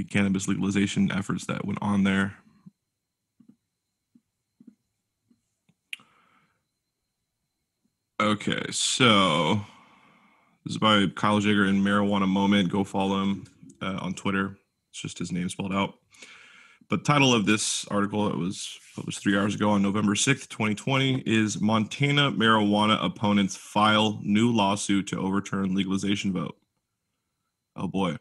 the cannabis legalization efforts that went on there. Okay, so this is by Kyle Jigger in Marijuana Moment. Go follow him uh, on Twitter. It's just his name spelled out. But title of this article that was published three hours ago on November 6th, 2020 is Montana marijuana opponents file new lawsuit to overturn legalization vote. Oh boy.